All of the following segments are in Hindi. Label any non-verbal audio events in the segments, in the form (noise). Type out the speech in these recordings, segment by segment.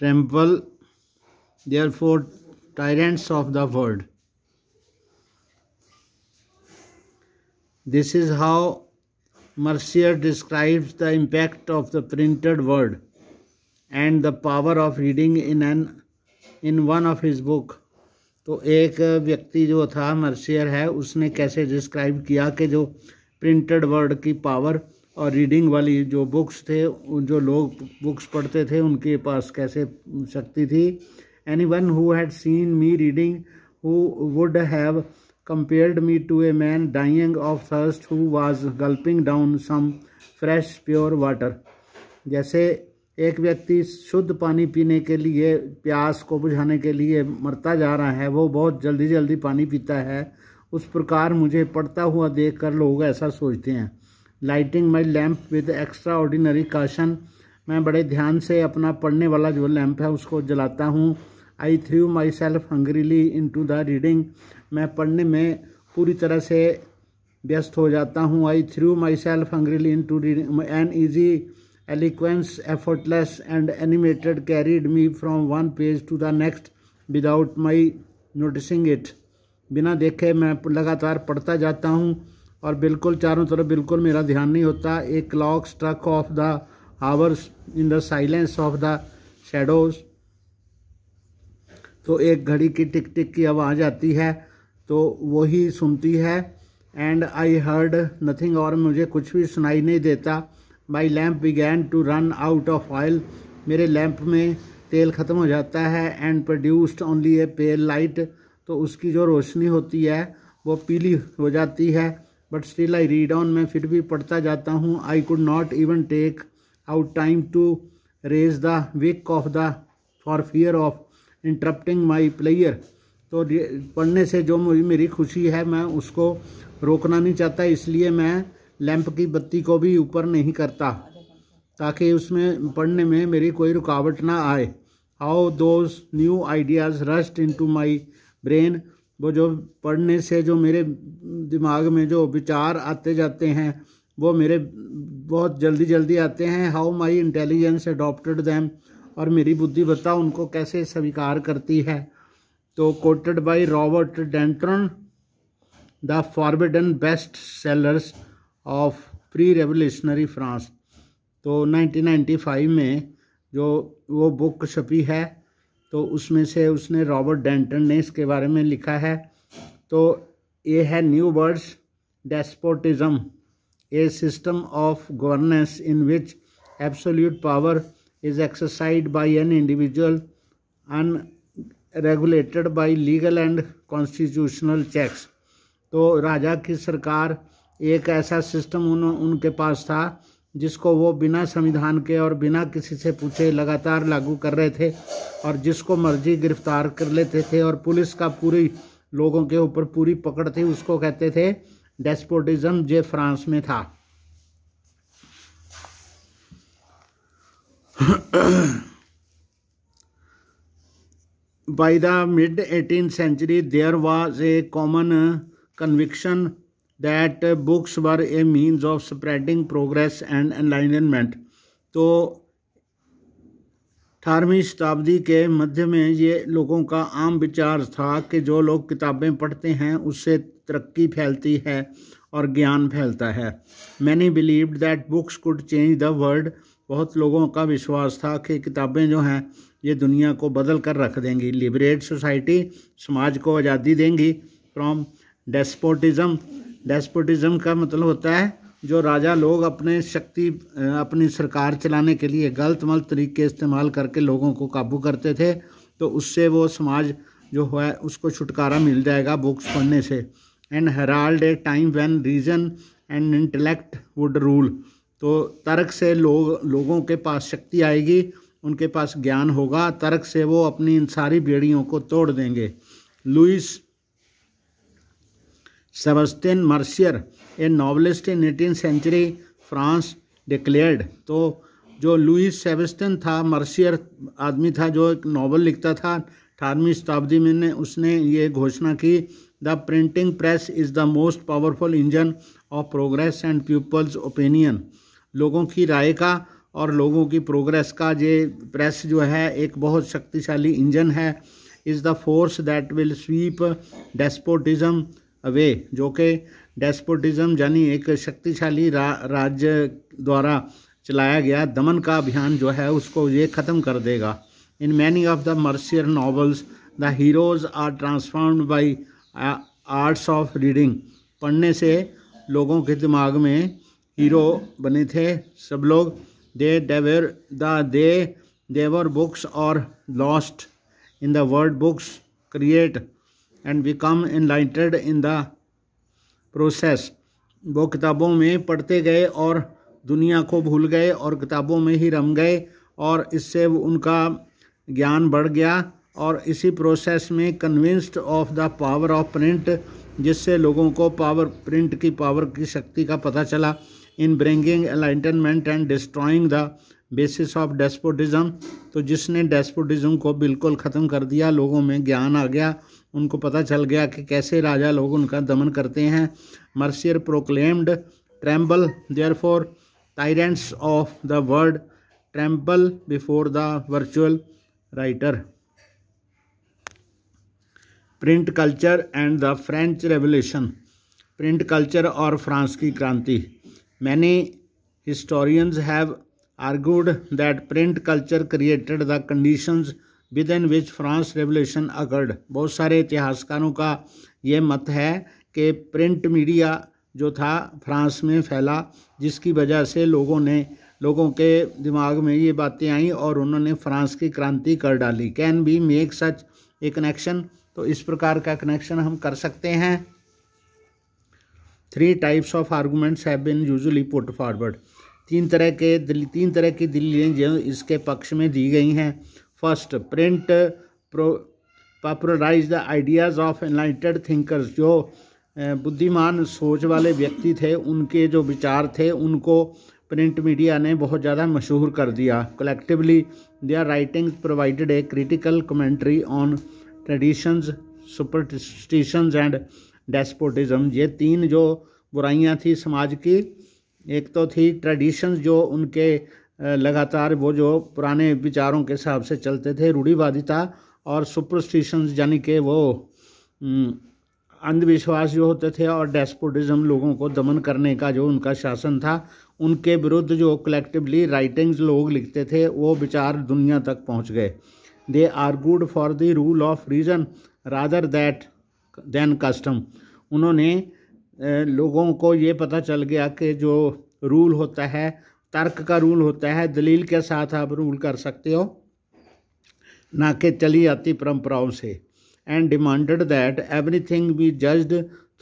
trample therefore tyrants of the world this is how mercier describes the impact of the printed word and the power of reading in an in one of his book तो एक व्यक्ति जो था मर्सियर है उसने कैसे डिस्क्राइब किया कि जो प्रिंटेड वर्ड की पावर और रीडिंग वाली जो बुक्स थे जो लोग बुक्स पढ़ते थे उनके पास कैसे शक्ति थी anyone who had seen me reading who would have compared me to a man dying of thirst who was gulping down some fresh pure water जैसे एक व्यक्ति शुद्ध पानी पीने के लिए प्यास को बुझाने के लिए मरता जा रहा है वो बहुत जल्दी जल्दी पानी पीता है उस प्रकार मुझे पढ़ता हुआ देखकर लोग ऐसा सोचते हैं lighting my lamp with extraordinary caution मैं बड़े ध्यान से अपना पढ़ने वाला जो लैम्प है उसको जलाता हूँ I threw myself hungrily into the reading मैं पढ़ने में पूरी तरह से व्यस्त हो जाता हूँ I threw myself hungrily into reading an easy eloquence effortless and animated carried me from one page to the next without my noticing it बिना देखे मैं लगातार पढ़ता जाता हूँ और बिल्कुल चारों तरफ बिल्कुल मेरा ध्यान नहीं होता एक clock struck off the hours in the silence of the shadows तो एक घड़ी की टिक टिक की आवाज़ आती है तो वो ही सुनती है एंड आई हर्ड नथिंग और मुझे कुछ भी सुनाई नहीं देता my lamp began to run out of oil मेरे लैम्प में तेल ख़त्म हो जाता है and produced only a pale light तो उसकी जो रोशनी होती है वो पीली हो जाती है but still I read on मैं फिर भी पढ़ता जाता हूँ I could not even take out time to raise the wick of the for fear of interrupting my player तो पढ़ने से जो मेरी खुशी है मैं उसको रोकना नहीं चाहता इसलिए मैं लैंप की बत्ती को भी ऊपर नहीं करता ताकि उसमें पढ़ने में मेरी कोई रुकावट ना आए how those new ideas rushed into my brain वो जो पढ़ने से जो मेरे दिमाग में जो विचार आते जाते हैं वो मेरे बहुत जल्दी जल्दी आते हैं how my intelligence adopted them और मेरी बता उनको कैसे स्वीकार करती है तो quoted by Robert Darnton the forbidden best sellers of pre revolutionary France तो 1995 में जो वो बुक छपी है तो उसमें से उसने रॉबर्ट डेंटन ने इसके बारे में लिखा है तो ये है new words despotism a system of governance in which absolute power is exercise by an individual unregulated by legal and constitutional checks तो राजा की सरकार एक ऐसा सिस्टम उन उनके पास था जिसको वो बिना संविधान के और बिना किसी से पूछे लगातार लागू कर रहे थे और जिसको मर्जी गिरफ्तार कर लेते थे और पुलिस का पूरी लोगों के ऊपर पूरी पकड़ थी उसको कहते थे डेस्पोटिज्म जे फ्रांस में था by the mid eighteen century there was a common conviction that books were a means of spreading progress and enlightenment तो अठारहवीं शताब्दी के मध्य में ये लोगों का आम विचार था कि जो लोग किताबें पढ़ते हैं उससे तरक्की फैलती है और ज्ञान फैलता है many believed that books could change the world बहुत लोगों का विश्वास था कि किताबें जो हैं ये दुनिया को बदल कर रख देंगी लिबरेट सोसाइटी समाज को आज़ादी देंगी फ्रॉम डेस्पोटिज़म डेस्पोटिज्म का मतलब होता है जो राजा लोग अपने शक्ति अपनी सरकार चलाने के लिए गलत मलत तरीके इस्तेमाल करके लोगों को काबू करते थे तो उससे वो समाज जो है उसको छुटकारा मिल जाएगा बुक्स पढ़ने से and herald a time when reason and intellect would rule तो तर्क से लोग लोगों के पास शक्ति आएगी उनके पास ज्ञान होगा तर्क से वो अपनी इन सारी बेड़ियों को तोड़ देंगे Louis Sebastien Mercier a novelist in eighteen century France declared तो जो लुइस सेबस्टिन था मर्शियर आदमी था जो एक नावल लिखता था अठारहवीं शताब्दी में ने उसने ये घोषणा की the printing press is the most powerful engine of progress and people's opinion लोगों की राय का और लोगों की प्रोग्रेस का ये प्रेस जो है एक बहुत शक्तिशाली इंजन है is the force that will sweep despotism away जो कि डेस्पोटिज़म यानी एक शक्तिशाली रा, राज्य द्वारा चलाया गया दमन का अभियान जो है उसको ये ख़त्म कर देगा in many of the Mercier novels the heroes are transformed by arts of reading पढ़ने से लोगों के दिमाग में हीरो बने थे सब लोग they devour the they devour books और lost in the world books create and become enlightened in the process वो किताबों में पढ़ते गए और दुनिया को भूल गए और किताबों में ही रम गए और इससे उनका ज्ञान बढ़ गया और इसी प्रोसेस में convinced of the power of print जिससे लोगों को पावर प्रिंट की पावर की शक्ति का पता चला in bringing enlightenment and destroying the basis of despotism तो जिसने डेस्पोटिज़म को बिल्कुल ख़त्म कर दिया लोगों में ज्ञान आ गया उनको पता चल गया कि कैसे राजा लोग उनका दमन करते हैं Mercier proclaimed tremble therefore tyrants of the world trample before the virtual writer print culture and the French revolution print culture और फ्रांस की क्रांति many historians have argued that print culture created the conditions within which France revolution occurred बहुत सारे इतिहासकारों का ये मत है कि प्रिंट मीडिया जो था फ्रांस में फैला जिसकी वजह से लोगों ने लोगों के दिमाग में ये बातें आईं और उन्होंने फ्रांस की क्रांति कर डाली can be make such a connection तो इस प्रकार का कनेक्शन हम कर सकते हैं three types of arguments have been usually put forward तीन तरह के तीन तरह की दिल्ली जो इसके पक्ष में दी गई हैं first print pro popularise the ideas of enlightened thinkers जो eh, बुद्धिमान सोच वाले व्यक्ति थे उनके जो विचार थे उनको प्रिंट मीडिया ने बहुत ज़्यादा मशहूर कर दिया collectively they are provided a critical commentary on traditions superstitions and despotism ये तीन जो बुराइयां थी समाज की एक तो थी ट्रेडिशंस जो उनके लगातार वो जो पुराने विचारों के हिसाब से चलते थे रूढ़ीवादिता और सुपरस्टिशंस यानी कि वो अंधविश्वास जो होते थे और डेस्पोटिज्म लोगों को दमन करने का जो उनका शासन था उनके विरुद्ध जो कलेक्टिवली राइटिंग्स लोग लिखते थे वो विचार दुनिया तक पहुंच गए they are good for the rule of reason rather that than custom उन्होंने लोगों को ये पता चल गया कि जो रूल होता है तर्क का रूल होता है दलील के साथ आप रूल कर सकते हो ना कि चली आती परंपराओं से and demanded that everything be judged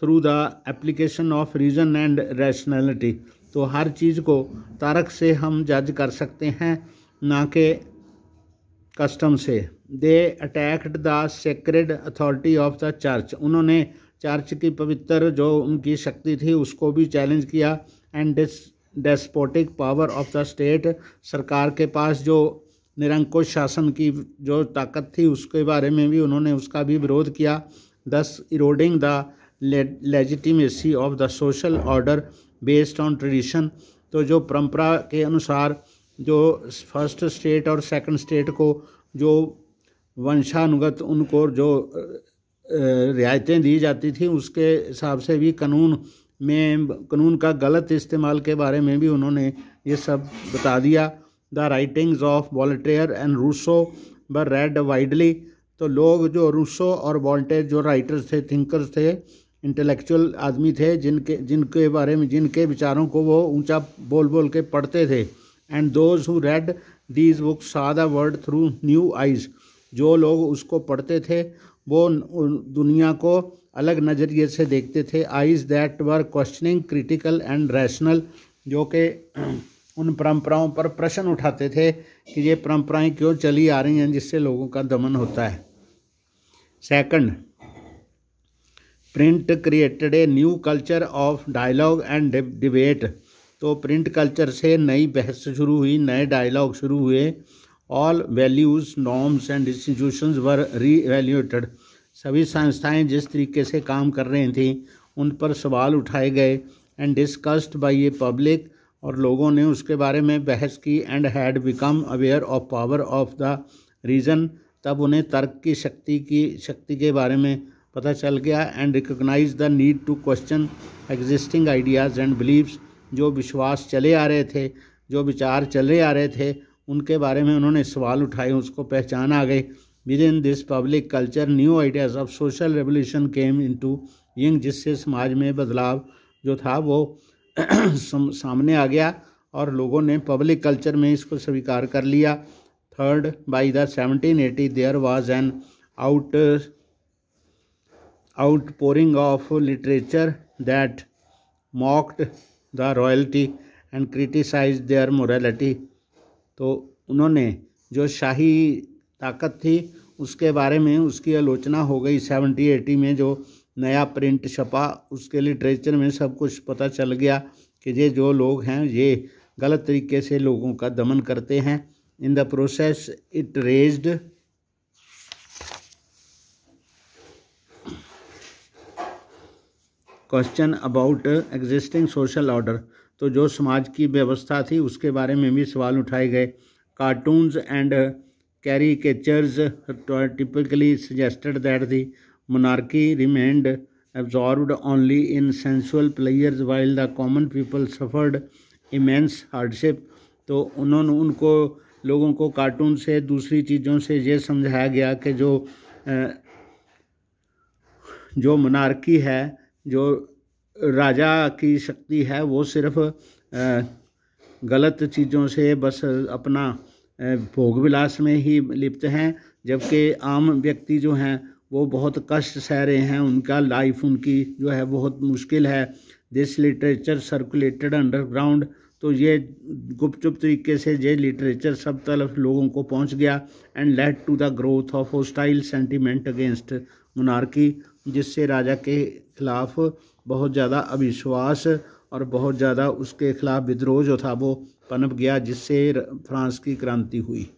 through the application of reason and rationality तो हर चीज़ को तर्क से हम जज कर सकते हैं ना कि कस्टम से they attacked the sacred authority of the church उन्होंने चर्च की पवित्र जो उनकी शक्ति थी उसको भी चैलेंज किया and this despotic power of the state सरकार के पास जो निरंकुश शासन की जो ताकत थी उसके बारे में भी उन्होंने उसका भी विरोध किया thus eroding the legitimacy of the social order based on tradition तो जो परंपरा के अनुसार जो फर्स्ट स्टेट और सेकंड स्टेट को जो वंशानुगत उनको जो रियायतें दी जाती थी उसके हिसाब से भी कानून में कानून का गलत इस्तेमाल के बारे में भी उन्होंने ये सब बता दिया the writings of Voltaire and Rousseau were read widely तो लोग जो रूसो और वॉल्टेयर जो राइटर्स थे थिंकर्स थे इंटेलेक्चुअल आदमी थे जिनके जिनके बारे में जिनके विचारों को वो ऊंचा बोल बोल के पढ़ते थे and those who read these books saw the world through new eyes जो लोग उसको पढ़ते थे वो दुनिया को अलग नज़रिए से देखते थे eyes that were questioning critical and rational जो कि (clears throat) उन परंपराओं पर प्रश्न उठाते थे कि ये परंपराएं क्यों चली आ रही हैं जिससे लोगों का दमन होता है second print created a new culture of dialogue and debate तो प्रिंट कल्चर से नई बहस शुरू हुई नए डायलॉग शुरू हुए all values norms and institution were reevaluated सभी संस्थाएँ जिस तरीके से काम कर रही थी उन पर सवाल उठाए गए and discussed by a public और लोगों ने उसके बारे में बहस की and had become aware of power of the reason तब उन्हें तर्क की शक्ति की शक्ति के बारे में पता चल गया and recognise the need to question existing ideas and beliefs जो विश्वास चले आ रहे थे जो विचार चले आ रहे थे उनके बारे में उन्होंने सवाल उठाए उसको पहचान आ गई within this public culture new ideas of social revolution came into young जिससे समाज में बदलाव जो था वो (clears throat) सामने आ गया और लोगों ने पब्लिक कल्चर में इसको स्वीकार कर लिया third by the seventeen eighty there was an out outpouring of literature that mocked the royalty and criticise their morality तो उन्होंने जो शाही ताकत थी उसके बारे में उसकी आलोचना हो गई सेवेंटी एटी में जो नया प्रिंट छपा उसके लिटरेचर में सब कुछ पता चल गया कि ये जो लोग हैं ये गलत तरीके से लोगों का दमन करते हैं in the process it raise question about existing social order तो जो समाज की व्यवस्था थी उसके बारे में भी सवाल उठाए गए cartoons and caricatures typically suggested that the monarchy remained absorbed only in sensual pleasures while the common people suffered immense hardship तो उन्होंने उनको लोगों को कार्टून से दूसरी चीज़ों से ये समझाया गया कि जो जो मनारकी है जो राजा की शक्ति है वो सिर्फ गलत चीज़ों से बस अपना भोग विलास में ही लिप्त हैं जबकि आम व्यक्ति जो हैं वो बहुत कष्ट सह रहे हैं उनका लाइफ उनकी जो है बहुत मुश्किल है दिस लिटरेचर सर्कुलेटेड अंडरग्राउंड तो ये गुपचुप तरीके से ये लिटरेचर सब तरफ लोगों को पहुंच गया and led to the growth of hostile sentiment against monarchy जिससे राजा के खिलाफ बहुत ज़्यादा अविश्वास और बहुत ज़्यादा उसके खिलाफ़ विद्रोह जो था वो पनप गया जिससे फ्रांस की क्रांति हुई